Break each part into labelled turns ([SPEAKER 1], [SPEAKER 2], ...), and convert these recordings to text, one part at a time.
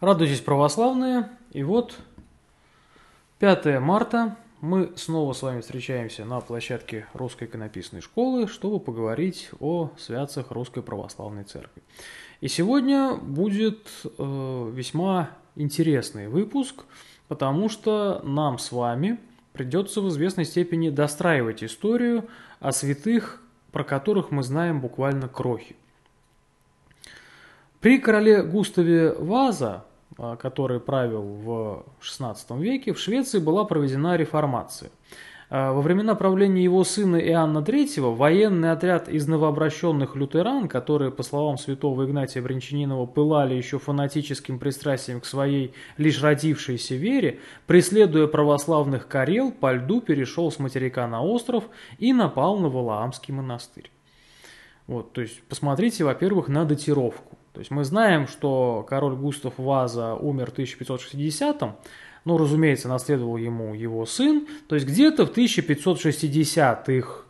[SPEAKER 1] Радуйтесь, православные. И вот 5 марта мы снова с вами встречаемся на площадке Русской иконописной школы, чтобы поговорить о святцах Русской Православной Церкви. И сегодня будет э, весьма интересный выпуск, потому что нам с вами придется в известной степени достраивать историю о святых, про которых мы знаем буквально крохи. При короле Густаве Ваза, а, который правил в XVI веке, в Швеции была проведена реформация. А, во времена правления его сына Иоанна III военный отряд из новообращенных лютеран, которые, по словам святого Игнатия Брянчанинова, пылали еще фанатическим пристрастием к своей лишь родившейся вере, преследуя православных карел, по льду перешел с материка на остров и напал на Валаамский монастырь. Вот, то есть посмотрите, во-первых, на датировку. То есть мы знаем, что король Густав Ваза умер в 1560-м, но, ну, разумеется, наследовал ему его сын. То есть где-то в 1560-х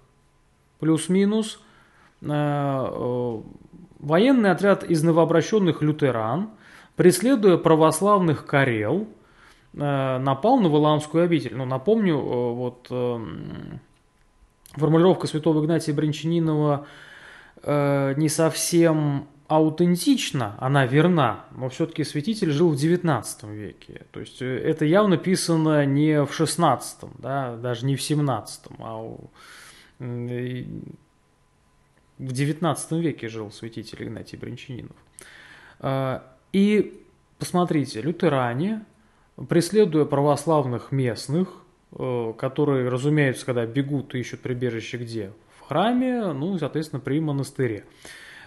[SPEAKER 1] плюс-минус э, э, военный отряд из новообращенных лютеран, преследуя православных карел, э, напал на Валаамскую обитель. ну, напомню, вот формулировка святого Игнатия Бринчанинова не совсем аутентична, она верна, но все-таки святитель жил в 19 веке. То есть э, это явно писано не в 16, да, даже не в 17, а у... Э, в 19 веке жил святитель Игнатий Брянчанинов. А, и посмотрите, лютеране, преследуя православных местных, э, которые, разумеется, когда бегут и ищут прибежище где? В храме, ну, соответственно, при монастыре.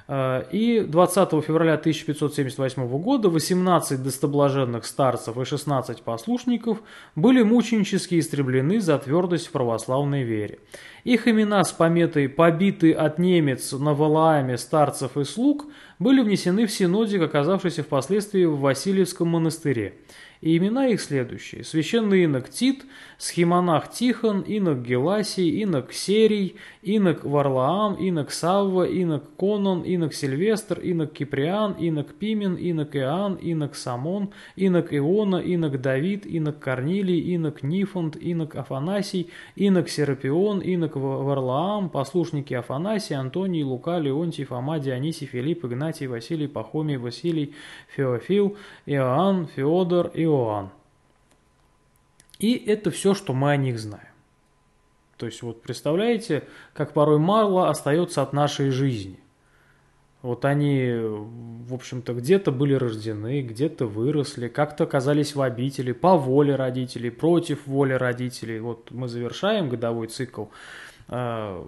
[SPEAKER 1] Э, и 20 февраля 1578 года 18 достоблаженных старцев и 16 послушников были мученически истреблены за твердость в православной вере. Их имена с пометой «Побитый от немец на Валааме старцев и слуг» были внесены в синодик, оказавшийся впоследствии в Васильевском монастыре. И имена их следующие. Священный инок Тит, схимонах Тихон, инок Геласий, инок Серий, инок Варлаам, инок Савва, инок Конон, инок Сильвестр, инок Киприан, инок Пимен, инок Иоанн, инок Самон, инок Иона, инок Давид, инок Корнилий, инок Нифонт, инок Афанасий, инок Серапион, инок Варлаам, послушники Афанасий, Антоний, Лука, Леонтий, Фома, Дионисий, Филипп, Игнатий, Василий, Пахомий, Василий, Феофил, Иоанн, Феодор, Иоанн. И это все, что мы о них знаем. То есть вот представляете, как порой мало остается от нашей жизни. Вот они, в общем-то, где-то были рождены, где-то выросли, как-то оказались в обители, по воле родителей, против воли родителей. Вот мы завершаем годовой цикл э,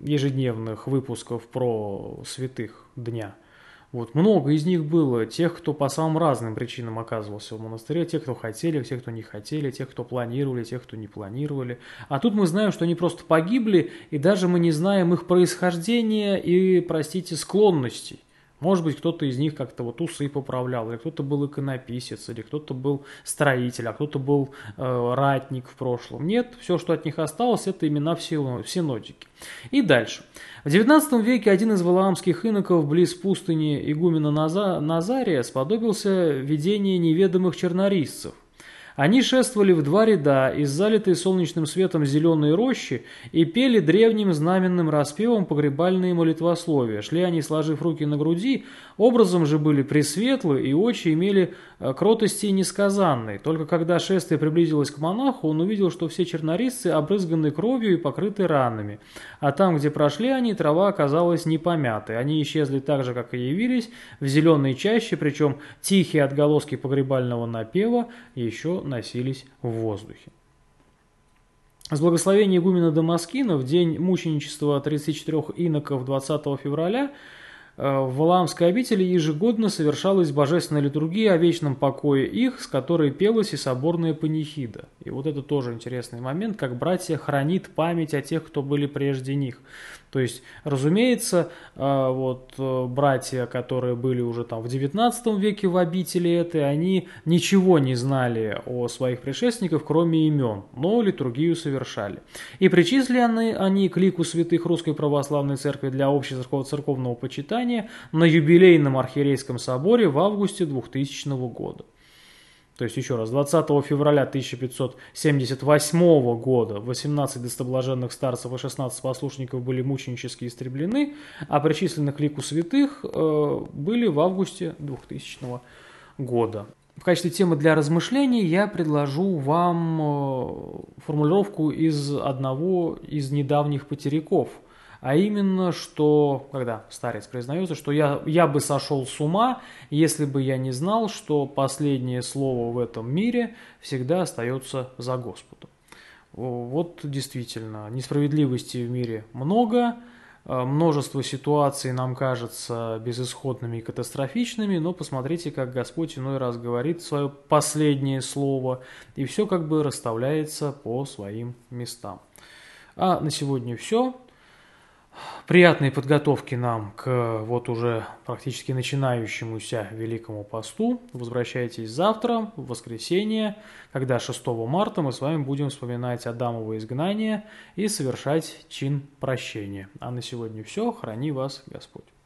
[SPEAKER 1] ежедневных выпусков про святых дня – вот много из них было, тех, кто по самым разным причинам оказывался в монастыре, тех, кто хотели, тех, кто не хотели, тех, кто планировали, тех, кто не планировали. А тут мы знаем, что они просто погибли, и даже мы не знаем их происхождения и, простите, склонностей. Может быть, кто-то из них как-то вот усы поправлял, или кто-то был иконописец, или кто-то был строитель, а кто-то был э, ратник в прошлом. Нет, все, что от них осталось, это имена все, все И дальше. В XIX веке один из валаамских иноков близ пустыни игумена Назария сподобился видение неведомых чернорисцев, они шествовали в два ряда из залитой солнечным светом зеленой рощи и пели древним знаменным распевом погребальные молитвословия. Шли они, сложив руки на груди, образом же были пресветлы и очи имели Э, кротости несказанной. Только когда шествие приблизилось к монаху, он увидел, что все чернорисцы обрызганы кровью и покрыты ранами. А там, где прошли они, трава оказалась непомятой. Они исчезли так же, как и явились, в зеленой чаще, причем тихие отголоски погребального напева еще носились в воздухе. С благословения игумена Дамаскина в день мученичества 34 иноков 20 февраля – Э, в Валаамской обители ежегодно совершалась божественная литургия о вечном покое их, с которой пелась и соборная панихида. И вот это тоже интересный момент, как братья хранит память о тех, кто были прежде них. То есть, разумеется, э, вот э, братья, которые были уже там в XIX веке в обители этой, они ничего не знали о своих предшественниках, кроме имен, но литургию совершали. И причислены они к лику святых Русской Православной Церкви для общецерковного церковного почитания на юбилейном архиерейском соборе в августе 2000 года. То есть, еще раз, 20 февраля 1578 года 18 достоблаженных старцев и 16 послушников были мученически истреблены, а причисленных к лику святых э, были в августе 2000 года. В качестве темы для размышлений я предложу вам э, формулировку из одного из недавних потеряков – а именно, что, когда старец признается, что я, я бы сошел с ума, если бы я не знал, что последнее слово в этом мире всегда остается за Господом. Вот действительно, несправедливости в мире много, э, множество ситуаций нам кажется безысходными и катастрофичными, но посмотрите, как Господь иной раз говорит свое последнее слово, и все как бы расставляется по своим местам. А на сегодня все приятной подготовки нам к вот уже практически начинающемуся Великому посту. Возвращайтесь завтра, в воскресенье, когда 6 марта мы с вами будем вспоминать Адамово изгнание и совершать чин прощения. А на сегодня все. Храни вас Господь.